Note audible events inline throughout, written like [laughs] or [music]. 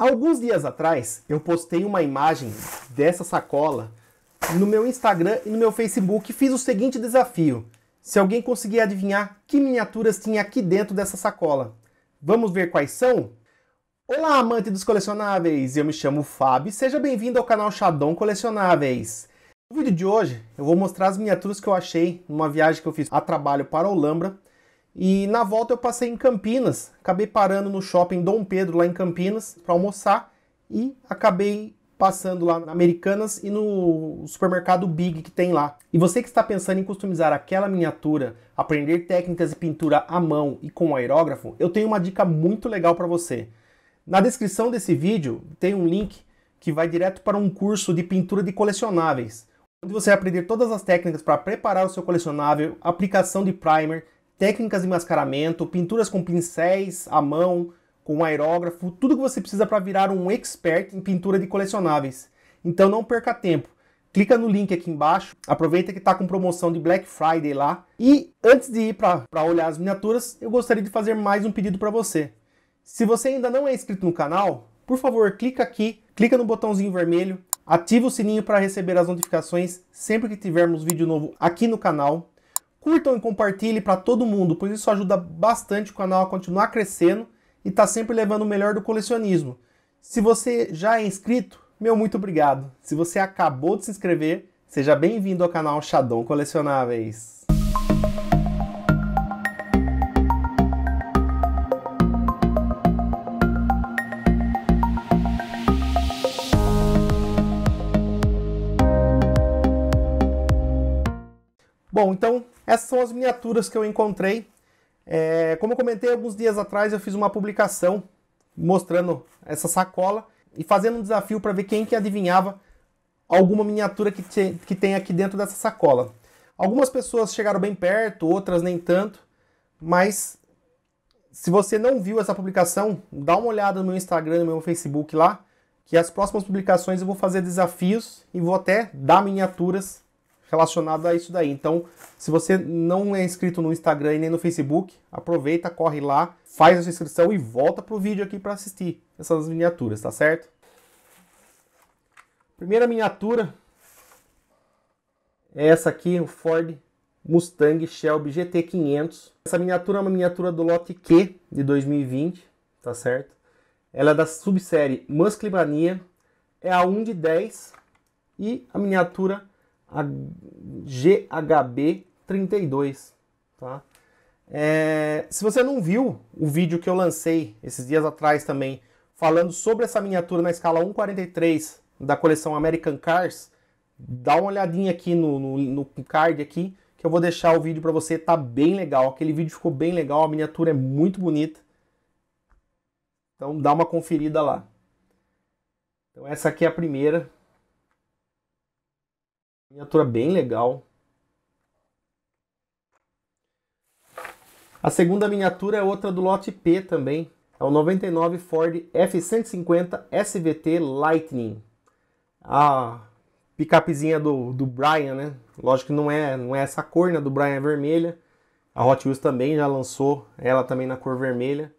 Alguns dias atrás, eu postei uma imagem dessa sacola no meu Instagram e no meu Facebook e fiz o seguinte desafio. Se alguém conseguir adivinhar que miniaturas tinha aqui dentro dessa sacola. Vamos ver quais são? Olá, amante dos colecionáveis! Eu me chamo Fábio e seja bem-vindo ao canal Shadon Colecionáveis. No vídeo de hoje, eu vou mostrar as miniaturas que eu achei numa viagem que eu fiz a trabalho para Olambra e na volta eu passei em Campinas, acabei parando no shopping Dom Pedro, lá em Campinas, para almoçar e acabei passando lá na Americanas e no supermercado Big que tem lá. E você que está pensando em customizar aquela miniatura, aprender técnicas de pintura à mão e com aerógrafo, eu tenho uma dica muito legal para você. Na descrição desse vídeo tem um link que vai direto para um curso de pintura de colecionáveis, onde você vai aprender todas as técnicas para preparar o seu colecionável, aplicação de primer, técnicas de mascaramento, pinturas com pincéis à mão, com aerógrafo, tudo que você precisa para virar um expert em pintura de colecionáveis. Então não perca tempo. Clica no link aqui embaixo, aproveita que está com promoção de Black Friday lá. E antes de ir para olhar as miniaturas, eu gostaria de fazer mais um pedido para você. Se você ainda não é inscrito no canal, por favor, clica aqui, clica no botãozinho vermelho, ativa o sininho para receber as notificações sempre que tivermos vídeo novo aqui no canal. Curtam e compartilhem para todo mundo, pois isso ajuda bastante o canal a continuar crescendo e está sempre levando o melhor do colecionismo. Se você já é inscrito, meu muito obrigado. Se você acabou de se inscrever, seja bem-vindo ao canal Shadow Colecionáveis. Essas são as miniaturas que eu encontrei. É, como eu comentei alguns dias atrás, eu fiz uma publicação mostrando essa sacola e fazendo um desafio para ver quem que adivinhava alguma miniatura que, te, que tem aqui dentro dessa sacola. Algumas pessoas chegaram bem perto, outras nem tanto, mas se você não viu essa publicação, dá uma olhada no meu Instagram, no meu Facebook lá, que as próximas publicações eu vou fazer desafios e vou até dar miniaturas relacionado a isso daí. Então, se você não é inscrito no Instagram e nem no Facebook, aproveita, corre lá, faz a sua inscrição e volta pro vídeo aqui para assistir essas miniaturas, tá certo? Primeira miniatura é essa aqui, o Ford Mustang Shelby GT500. Essa miniatura é uma miniatura do lote Q de 2020, tá certo? Ela é da subsérie Musclemania, é a 1 de 10 e a miniatura GHB32, tá? É, se você não viu o vídeo que eu lancei esses dias atrás também, falando sobre essa miniatura na escala 143 da coleção American Cars, dá uma olhadinha aqui no, no, no card aqui, que eu vou deixar o vídeo para você, tá bem legal. Aquele vídeo ficou bem legal, a miniatura é muito bonita. Então dá uma conferida lá. Então essa aqui é a primeira, Miniatura bem legal. A segunda miniatura é outra do lote P também. É o 99 Ford F-150 SVT Lightning. A picapezinha do, do Brian, né? Lógico que não é, não é essa cor, né? Do Brian é vermelha. A Hot Wheels também já lançou ela também na cor vermelha.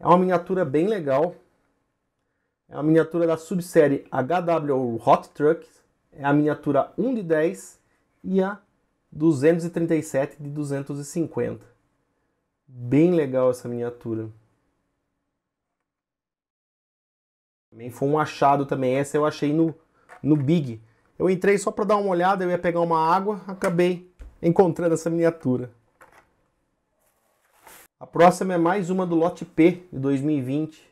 É uma miniatura bem legal. É uma miniatura da subsérie HW Hot Trucks é a miniatura 1 de 10 e a 237 de 250. Bem legal essa miniatura. Também foi um achado também. Essa eu achei no, no Big. Eu entrei só para dar uma olhada, eu ia pegar uma água, acabei encontrando essa miniatura. A próxima é mais uma do lote P de 2020.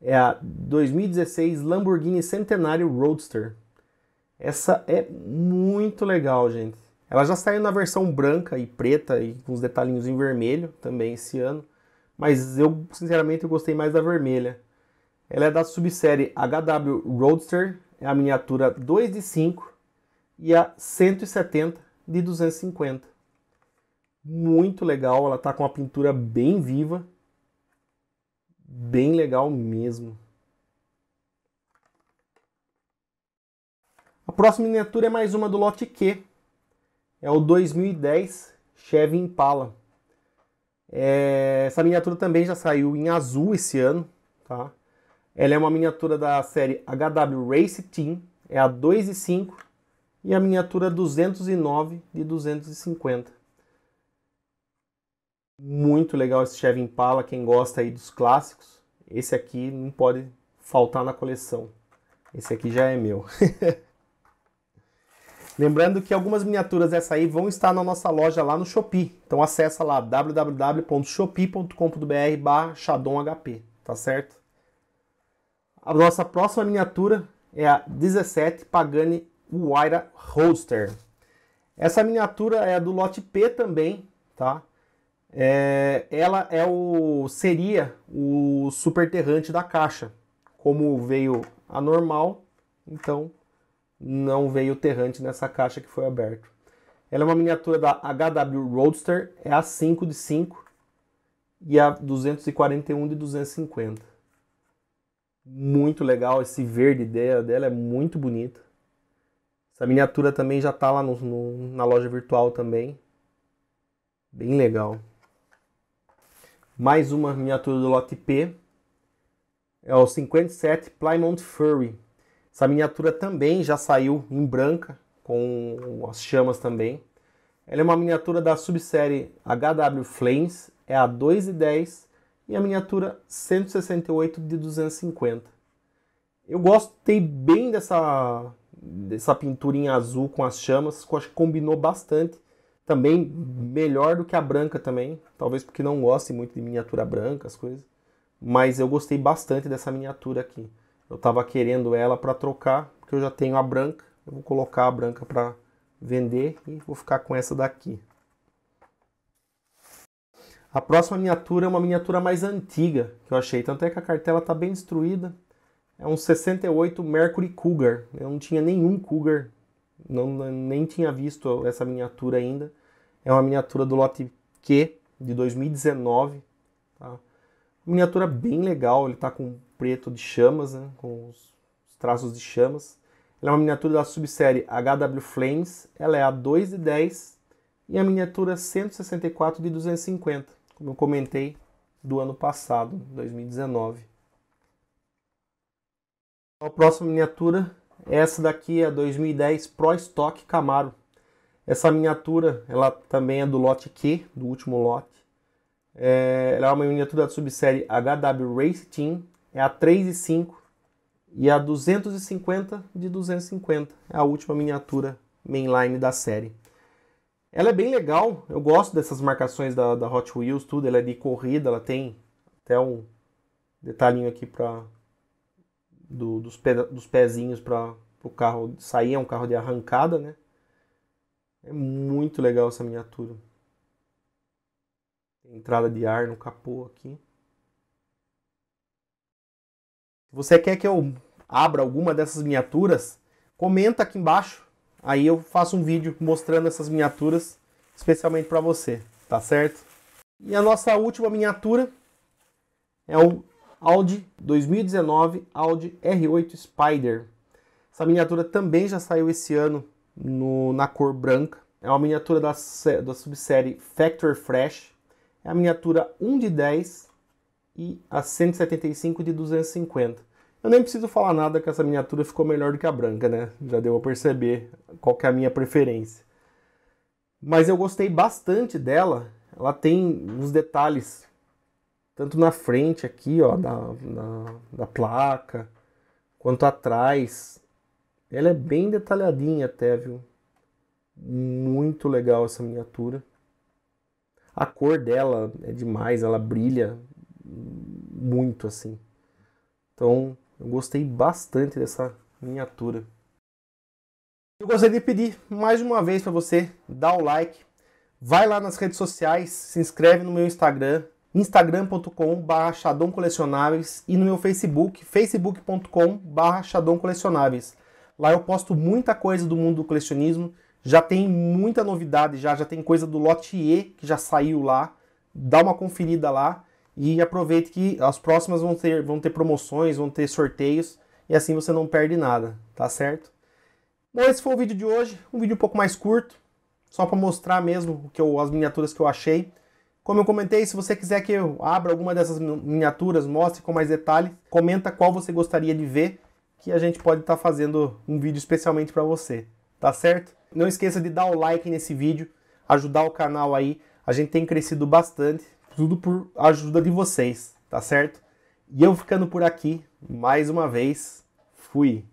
É a 2016 Lamborghini Centenário Roadster. Essa é muito legal, gente. Ela já saiu na versão branca e preta e com os detalhinhos em vermelho também esse ano, mas eu sinceramente eu gostei mais da vermelha. Ela é da subsérie HW Roadster, é a miniatura 2 de 5 e a 170 de 250. Muito legal, ela tá com uma pintura bem viva. Bem legal mesmo. A próxima miniatura é mais uma do lote Q. É o 2010 Chevy Impala. É... Essa miniatura também já saiu em azul esse ano. Tá? Ela é uma miniatura da série HW Race Team. É a 2 e 5 e a miniatura 209 de 250. Muito legal esse Chevy Impala, quem gosta aí dos clássicos. Esse aqui não pode faltar na coleção. Esse aqui já é meu. [laughs] Lembrando que algumas miniaturas dessa aí vão estar na nossa loja lá no Shopee. Então acessa lá www.shopee.com.br barra ShadonHP, tá certo? A nossa próxima miniatura é a 17 Pagani Huayra Holster. Essa miniatura é do lote P também, tá? É, ela é o seria o superterrante da caixa. Como veio a normal, então não veio o terrante nessa caixa que foi aberto. Ela é uma miniatura da HW Roadster, é a 5 de 5 e a 241 de 250. Muito legal esse verde dela, dela é muito bonita. Essa miniatura também já está lá no, no, na loja virtual também. Bem legal. Mais uma miniatura do lote P. É o 57 Plymouth Fury. Essa miniatura também já saiu em branca, com as chamas também. Ela é uma miniatura da subsérie HW Flames, é a 2 e 10 e a miniatura 168 de 250. Eu gostei bem dessa, dessa pintura em azul com as chamas, acho que combinou bastante. Também melhor do que a branca também, talvez porque não goste muito de miniatura branca, as coisas. Mas eu gostei bastante dessa miniatura aqui. Eu estava querendo ela para trocar, porque eu já tenho a branca. Eu vou colocar a branca para vender e vou ficar com essa daqui. A próxima miniatura é uma miniatura mais antiga que eu achei. Tanto é que a cartela está bem destruída. É um 68 Mercury Cougar. Eu não tinha nenhum Cougar. Não, nem tinha visto essa miniatura ainda. É uma miniatura do lote Q de 2019. Tá? Miniatura bem legal, ele está com preto de chamas, né, com os traços de chamas. Ela é uma miniatura da subsérie HW Flames, ela é a 2 de 10 e a miniatura 164 de 250, como eu comentei do ano passado, 2019. A próxima miniatura, essa daqui é a 2010 Pro Stock Camaro. Essa miniatura, ela também é do lote Q, do último lote. É, ela é uma miniatura da subsérie HW Race Team, é a 3 e 5 e a 250 de 250, é a última miniatura mainline da série. Ela é bem legal, eu gosto dessas marcações da, da Hot Wheels, tudo, ela é de corrida, ela tem até um detalhinho aqui para do, dos, pe, dos pezinhos para o carro sair, é um carro de arrancada, né? É muito legal essa miniatura entrada de ar no capô aqui. Se você quer que eu abra alguma dessas miniaturas, comenta aqui embaixo. Aí eu faço um vídeo mostrando essas miniaturas especialmente para você, tá certo? E a nossa última miniatura é o Audi 2019 Audi R8 Spider. Essa miniatura também já saiu esse ano no, na cor branca. É uma miniatura da, da subsérie Factor Fresh. É a miniatura 1 de 10 e a 175 de 250. Eu nem preciso falar nada que essa miniatura ficou melhor do que a branca, né? Já deu a perceber qual é a minha preferência. Mas eu gostei bastante dela. Ela tem uns detalhes, tanto na frente aqui, ó, da, na da placa, quanto atrás. Ela é bem detalhadinha até, viu? Muito legal essa miniatura. A cor dela é demais, ela brilha muito assim. Então, eu gostei bastante dessa miniatura. Eu gostaria de pedir mais uma vez para você dar o like, vai lá nas redes sociais, se inscreve no meu Instagram, instagram.com.br chadoncolecionáveis e no meu Facebook, facebook.com.br Lá eu posto muita coisa do mundo do colecionismo já tem muita novidade já, já tem coisa do lote E que já saiu lá. Dá uma conferida lá e aproveite que as próximas vão ter, vão ter promoções, vão ter sorteios e assim você não perde nada, tá certo? Bom, esse foi o vídeo de hoje, um vídeo um pouco mais curto, só para mostrar mesmo o que eu, as miniaturas que eu achei. Como eu comentei, se você quiser que eu abra alguma dessas miniaturas, mostre com mais detalhe, comenta qual você gostaria de ver, que a gente pode estar tá fazendo um vídeo especialmente para você tá certo? Não esqueça de dar o like nesse vídeo, ajudar o canal aí. A gente tem crescido bastante, tudo por ajuda de vocês, tá certo? E eu ficando por aqui, mais uma vez, fui!